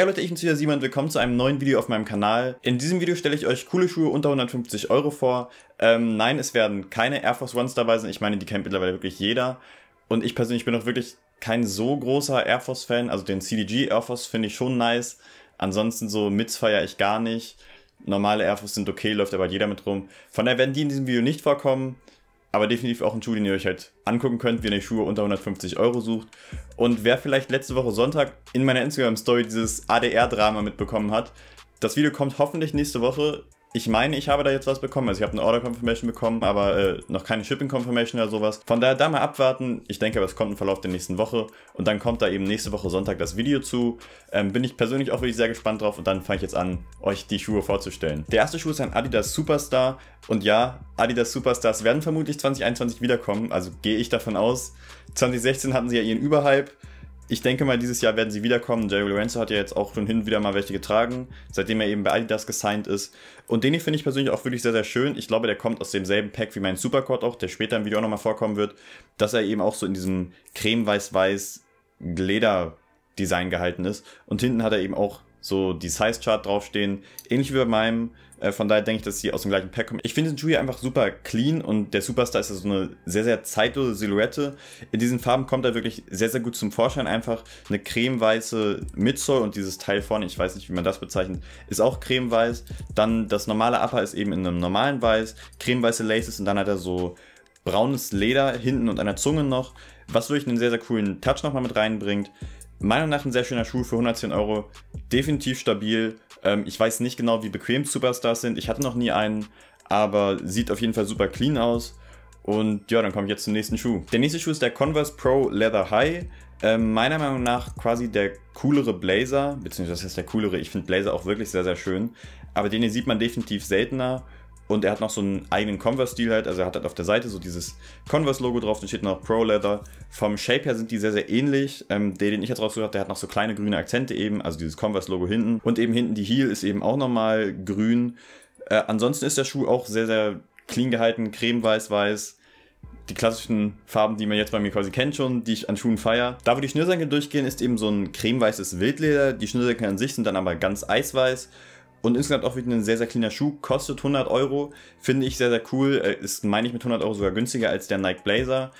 Hey Leute, ich bin's wieder Simon, willkommen zu einem neuen Video auf meinem Kanal. In diesem Video stelle ich euch coole Schuhe unter 150 Euro vor. Ähm, nein, es werden keine Air Force Ones dabei sein, ich meine, die kennt mittlerweile wirklich jeder. Und ich persönlich bin auch wirklich kein so großer Air Force Fan, also den CDG Air Force finde ich schon nice. Ansonsten so Mits feiere ich gar nicht. Normale Air Force sind okay, läuft aber jeder mit rum. Von daher werden die in diesem Video nicht vorkommen aber definitiv auch ein Schuh, den ihr euch halt angucken könnt, wenn ihr Schuhe unter 150 Euro sucht. Und wer vielleicht letzte Woche Sonntag in meiner Instagram-Story dieses ADR-Drama mitbekommen hat, das Video kommt hoffentlich nächste Woche. Ich meine, ich habe da jetzt was bekommen. Also ich habe eine Order Confirmation bekommen, aber äh, noch keine Shipping Confirmation oder sowas. Von daher da mal abwarten. Ich denke, aber es kommt im Verlauf der nächsten Woche. Und dann kommt da eben nächste Woche Sonntag das Video zu. Ähm, bin ich persönlich auch wirklich sehr gespannt drauf. Und dann fange ich jetzt an, euch die Schuhe vorzustellen. Der erste Schuh ist ein Adidas Superstar. Und ja, Adidas Superstars werden vermutlich 2021 wiederkommen. Also gehe ich davon aus. 2016 hatten sie ja ihren Überhype ich denke mal, dieses Jahr werden sie wiederkommen. Jerry Lorenzo hat ja jetzt auch schon hin wieder mal welche getragen, seitdem er eben bei Adidas gesigned ist. Und den finde ich persönlich auch wirklich sehr, sehr schön. Ich glaube, der kommt aus demselben Pack wie mein Supercord auch, der später im Video auch nochmal vorkommen wird, dass er eben auch so in diesem creme-weiß-weiß Leder-Design gehalten ist. Und hinten hat er eben auch so die Size-Chart draufstehen, ähnlich wie bei meinem, äh, von daher denke ich, dass sie aus dem gleichen Pack kommen. Ich finde den Jui einfach super clean und der Superstar ist ja so eine sehr, sehr zeitlose Silhouette. In diesen Farben kommt er wirklich sehr, sehr gut zum Vorschein. Einfach eine cremeweiße Midsole und dieses Teil vorne, ich weiß nicht, wie man das bezeichnet, ist auch cremeweiß. Dann das normale Upper ist eben in einem normalen Weiß, cremeweiße Laces und dann hat er so braunes Leder hinten und an der Zunge noch, was wirklich einen sehr, sehr coolen Touch nochmal mit reinbringt meiner Meinung nach ein sehr schöner Schuh für 110 Euro. Definitiv stabil. Ähm, ich weiß nicht genau, wie bequem Superstars sind. Ich hatte noch nie einen, aber sieht auf jeden Fall super clean aus. Und ja, dann komme ich jetzt zum nächsten Schuh. Der nächste Schuh ist der Converse Pro Leather High. Ähm, meiner Meinung nach quasi der coolere Blazer, beziehungsweise das heißt der coolere, ich finde Blazer auch wirklich sehr, sehr schön. Aber den hier sieht man definitiv seltener und er hat noch so einen eigenen Converse-Stil halt. Also er hat halt auf der Seite so dieses Converse-Logo drauf, dann steht noch Pro Leather. Vom Shape her sind die sehr, sehr ähnlich. Ähm, der, den ich jetzt rausgesucht habe, der hat noch so kleine grüne Akzente eben, also dieses Converse-Logo hinten. Und eben hinten die Heel ist eben auch nochmal grün. Äh, ansonsten ist der Schuh auch sehr, sehr clean gehalten, creme-weiß-weiß. Die klassischen Farben, die man jetzt bei mir quasi kennt schon, die ich an Schuhen feiere. Da, wo die Schnürsenkel durchgehen, ist eben so ein creme-weißes Wildleder. Die Schnürsenkel an sich sind dann aber ganz eisweiß und insgesamt auch wieder ein sehr, sehr cleaner Schuh. Kostet 100 Euro. Finde ich sehr, sehr cool. Äh, ist, meine ich, mit 100 Euro sogar günstiger als der Nike Blazer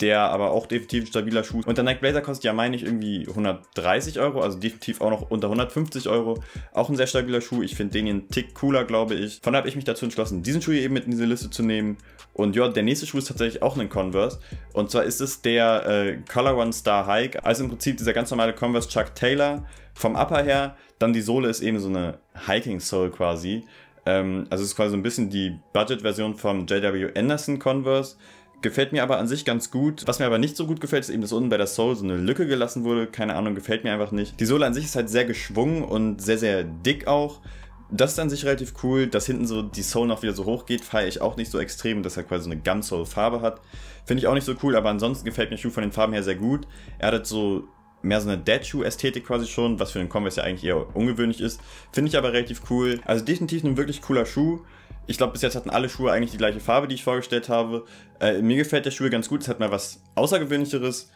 der aber auch definitiv ein stabiler Schuh. Und der Nike Blazer kostet ja, meine ich, irgendwie 130 Euro, also definitiv auch noch unter 150 Euro. Auch ein sehr stabiler Schuh. Ich finde den hier einen Tick cooler, glaube ich. Von daher habe ich mich dazu entschlossen, diesen Schuh hier eben mit in diese Liste zu nehmen. Und ja, der nächste Schuh ist tatsächlich auch ein Converse. Und zwar ist es der äh, Color One Star Hike. Also im Prinzip dieser ganz normale Converse Chuck Taylor vom Upper her. Dann die Sohle ist eben so eine Hiking Sole quasi. Ähm, also es ist quasi so ein bisschen die Budget-Version vom JW Anderson Converse. Gefällt mir aber an sich ganz gut. Was mir aber nicht so gut gefällt, ist eben, dass unten bei der Soul so eine Lücke gelassen wurde. Keine Ahnung, gefällt mir einfach nicht. Die Sohle an sich ist halt sehr geschwungen und sehr, sehr dick auch. Das ist an sich relativ cool. Dass hinten so die Soul noch wieder so hoch geht, feiere ich auch nicht so extrem, dass er quasi so eine gunsoul Farbe hat. Finde ich auch nicht so cool, aber ansonsten gefällt mir Schuh von den Farben her sehr gut. Er hat so mehr so eine Dead Shoe Ästhetik quasi schon, was für den Converse ja eigentlich eher ungewöhnlich ist. Finde ich aber relativ cool. Also definitiv ein wirklich cooler Schuh. Ich glaube, bis jetzt hatten alle Schuhe eigentlich die gleiche Farbe, die ich vorgestellt habe. Äh, mir gefällt der Schuh ganz gut, es hat mal was Außergewöhnlicheres.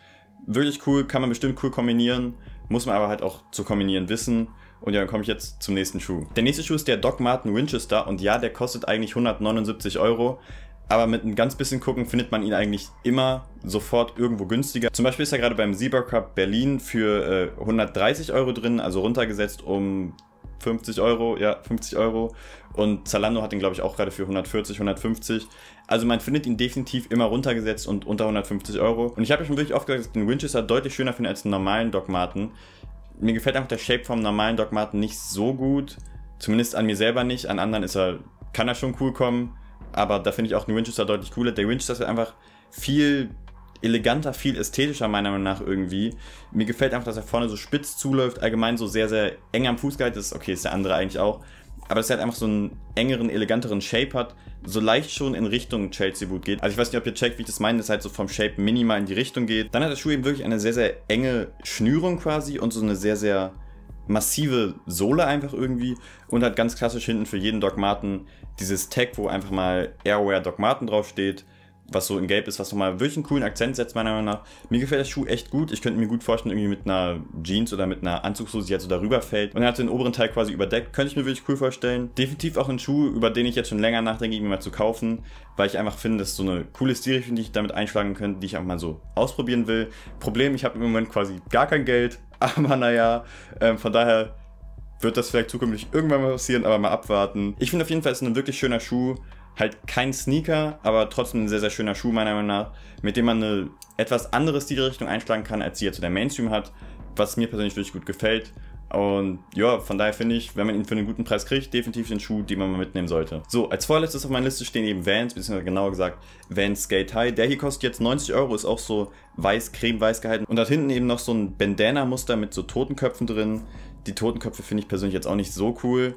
Wirklich cool, kann man bestimmt cool kombinieren, muss man aber halt auch zu kombinieren wissen. Und ja, dann komme ich jetzt zum nächsten Schuh. Der nächste Schuh ist der Doc Martin Winchester und ja, der kostet eigentlich 179 Euro. Aber mit ein ganz bisschen gucken findet man ihn eigentlich immer sofort irgendwo günstiger. Zum Beispiel ist er gerade beim Zebra Cup Berlin für äh, 130 Euro drin, also runtergesetzt um 50 Euro, ja, 50 Euro. Und Zalando hat ihn, glaube ich, auch gerade für 140, 150. Also man findet ihn definitiv immer runtergesetzt und unter 150 Euro. Und ich habe ja schon wirklich oft gesagt, dass ich den Winchester deutlich schöner finde als den normalen Doc Marten. Mir gefällt einfach der Shape vom normalen Doc Marten nicht so gut. Zumindest an mir selber nicht. An anderen ist er, kann er schon cool kommen. Aber da finde ich auch den Winchester deutlich cooler. Der Winchester ist einfach viel eleganter, viel ästhetischer meiner Meinung nach irgendwie. Mir gefällt einfach, dass er vorne so spitz zuläuft, allgemein so sehr, sehr eng am Fuß gehalten ist. Okay, ist der andere eigentlich auch. Aber dass er halt einfach so einen engeren, eleganteren Shape hat, so leicht schon in Richtung Chelsea Boot geht. Also ich weiß nicht, ob ihr checkt, wie ich das meine, dass halt so vom Shape minimal in die Richtung geht. Dann hat der Schuh eben wirklich eine sehr, sehr enge Schnürung quasi und so eine sehr, sehr massive Sohle einfach irgendwie und hat ganz klassisch hinten für jeden Dogmaten dieses Tag, wo einfach mal Airware Dogmaten draufsteht was so in Gelb ist, was nochmal wirklich einen coolen Akzent setzt, meiner Meinung nach. Mir gefällt der Schuh echt gut. Ich könnte mir gut vorstellen, irgendwie mit einer Jeans oder mit einer Anzugshose, die jetzt halt so darüber fällt. Und er hat den oberen Teil quasi überdeckt. Könnte ich mir wirklich cool vorstellen. Definitiv auch ein Schuh, über den ich jetzt schon länger nachdenke, ihn mal zu kaufen, weil ich einfach finde, das ist so eine coole Stilrichtung, die ich damit einschlagen könnte, die ich einfach mal so ausprobieren will. Problem, ich habe im Moment quasi gar kein Geld, aber naja, ähm, von daher wird das vielleicht zukünftig irgendwann mal passieren, aber mal abwarten. Ich finde auf jeden Fall, es ist ein wirklich schöner Schuh halt kein Sneaker, aber trotzdem ein sehr, sehr schöner Schuh, meiner Meinung nach, mit dem man eine etwas andere Stilrichtung einschlagen kann, als sie jetzt so der Mainstream hat, was mir persönlich wirklich gut gefällt. Und ja, von daher finde ich, wenn man ihn für einen guten Preis kriegt, definitiv den Schuh, den man mal mitnehmen sollte. So, als vorletztes auf meiner Liste stehen eben Vans, beziehungsweise genauer gesagt Vans Skate High. Der hier kostet jetzt 90 Euro, ist auch so weiß, creme-weiß gehalten. Und da hinten eben noch so ein Bandana-Muster mit so Totenköpfen drin. Die Totenköpfe finde ich persönlich jetzt auch nicht so cool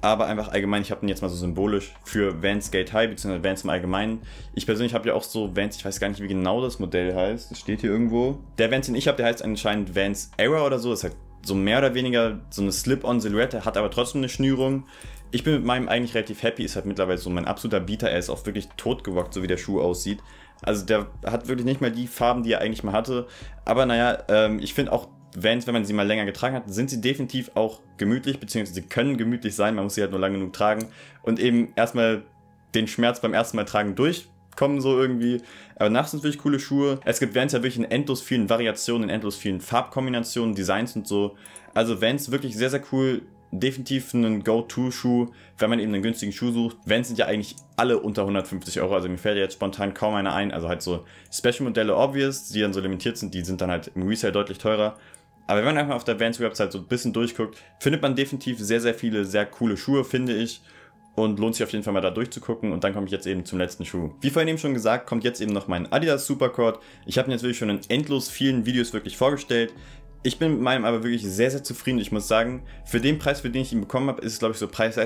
aber einfach allgemein, ich habe ihn jetzt mal so symbolisch für Vans Gate High, beziehungsweise Vans im Allgemeinen. Ich persönlich habe ja auch so Vans, ich weiß gar nicht, wie genau das Modell heißt, das steht hier irgendwo. Der Vans, den ich habe, der heißt anscheinend Vans Era oder so, das ist halt so mehr oder weniger so eine Slip-on-Silhouette, hat aber trotzdem eine Schnürung. Ich bin mit meinem eigentlich relativ happy, ist halt mittlerweile so mein absoluter Bieter, er ist auch wirklich totgewockt, so wie der Schuh aussieht. Also der hat wirklich nicht mal die Farben, die er eigentlich mal hatte. Aber naja, ähm, ich finde auch Vans, wenn man sie mal länger getragen hat, sind sie definitiv auch gemütlich, beziehungsweise sie können gemütlich sein, man muss sie halt nur lang genug tragen und eben erstmal den Schmerz beim ersten Mal tragen durchkommen so irgendwie. Aber nachts sind wirklich coole Schuhe. Es gibt Vans ja wirklich in endlos vielen Variationen, in endlos vielen Farbkombinationen, Designs und so. Also Vans wirklich sehr, sehr cool. Definitiv ein Go-To-Schuh, wenn man eben einen günstigen Schuh sucht. Vans sind ja eigentlich alle unter 150 Euro, also mir fällt jetzt spontan kaum einer ein. Also halt so Special-Modelle, obvious, die dann so limitiert sind, die sind dann halt im Resale deutlich teurer. Aber wenn man einfach auf der Vans Website so ein bisschen durchguckt, findet man definitiv sehr, sehr viele sehr coole Schuhe, finde ich. Und lohnt sich auf jeden Fall mal da durchzugucken. Und dann komme ich jetzt eben zum letzten Schuh. Wie vorhin eben schon gesagt, kommt jetzt eben noch mein Adidas Supercord. Ich habe ihn jetzt schon in endlos vielen Videos wirklich vorgestellt. Ich bin mit meinem aber wirklich sehr, sehr zufrieden. Ich muss sagen, für den Preis, für den ich ihn bekommen habe, ist es, glaube ich, so preis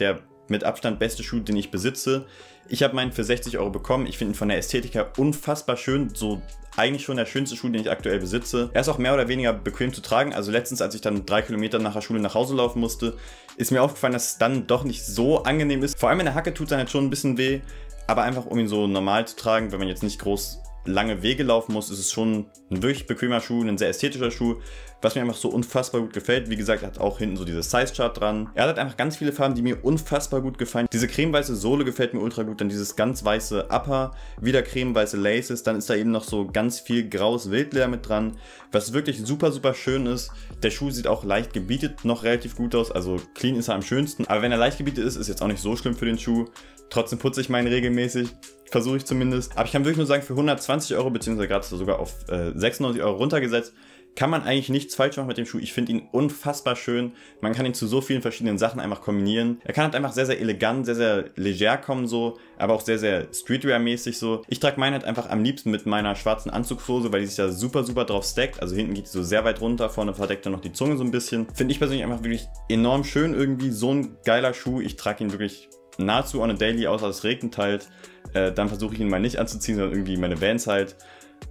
der mit Abstand beste Schuh, den ich besitze. Ich habe meinen für 60 Euro bekommen. Ich finde ihn von der Ästhetik her unfassbar schön. So eigentlich schon der schönste Schuh, den ich aktuell besitze. Er ist auch mehr oder weniger bequem zu tragen. Also letztens, als ich dann drei Kilometer nach der Schule nach Hause laufen musste, ist mir aufgefallen, dass es dann doch nicht so angenehm ist. Vor allem in der Hacke tut es dann halt schon ein bisschen weh. Aber einfach um ihn so normal zu tragen, wenn man jetzt nicht groß lange Wege laufen muss, ist es schon ein wirklich bequemer Schuh, ein sehr ästhetischer Schuh was mir einfach so unfassbar gut gefällt. Wie gesagt, er hat auch hinten so dieses Size-Chart dran. Er hat halt einfach ganz viele Farben, die mir unfassbar gut gefallen. Diese cremeweiße Sohle gefällt mir ultra gut, dann dieses ganz weiße Upper, wieder cremeweiße Laces, dann ist da eben noch so ganz viel graues Wildleder mit dran, was wirklich super, super schön ist. Der Schuh sieht auch leicht gebietet noch relativ gut aus, also clean ist er am schönsten, aber wenn er leicht gebietet ist, ist jetzt auch nicht so schlimm für den Schuh. Trotzdem putze ich meinen regelmäßig versuche ich zumindest. Aber ich kann wirklich nur sagen, für 120 Euro, beziehungsweise gerade sogar auf äh, 96 Euro runtergesetzt, kann man eigentlich nichts falsch machen mit dem Schuh. Ich finde ihn unfassbar schön. Man kann ihn zu so vielen verschiedenen Sachen einfach kombinieren. Er kann halt einfach sehr, sehr elegant, sehr, sehr leger kommen so, aber auch sehr, sehr Streetwear-mäßig so. Ich trage meinen halt einfach am liebsten mit meiner schwarzen Anzugshose, weil die sich da super, super drauf stackt. Also hinten geht die so sehr weit runter, vorne verdeckt dann noch die Zunge so ein bisschen. Finde ich persönlich einfach wirklich enorm schön irgendwie. So ein geiler Schuh. Ich trage ihn wirklich nahezu on a daily, außer es regnet halt. Äh, dann versuche ich ihn mal nicht anzuziehen, sondern irgendwie meine Vans halt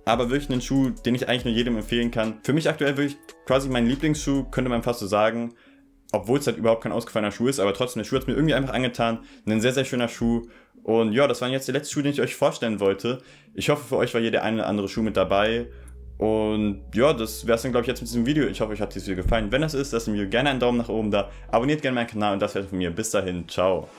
aber wirklich einen Schuh, den ich eigentlich nur jedem empfehlen kann. Für mich aktuell wirklich quasi mein Lieblingsschuh, könnte man fast so sagen, obwohl es halt überhaupt kein ausgefallener Schuh ist, aber trotzdem, der Schuh hat es mir irgendwie einfach angetan. Ein sehr, sehr schöner Schuh. Und ja, das waren jetzt die letzten Schuhe, die ich euch vorstellen wollte. Ich hoffe, für euch war hier der eine oder andere Schuh mit dabei. Und ja, das wäre es dann, glaube ich, jetzt mit diesem Video. Ich hoffe, euch hat dieses Video gefallen. Wenn das ist, lasst dem Video gerne einen Daumen nach oben da. Abonniert gerne meinen Kanal und das wäre von mir. Bis dahin, ciao.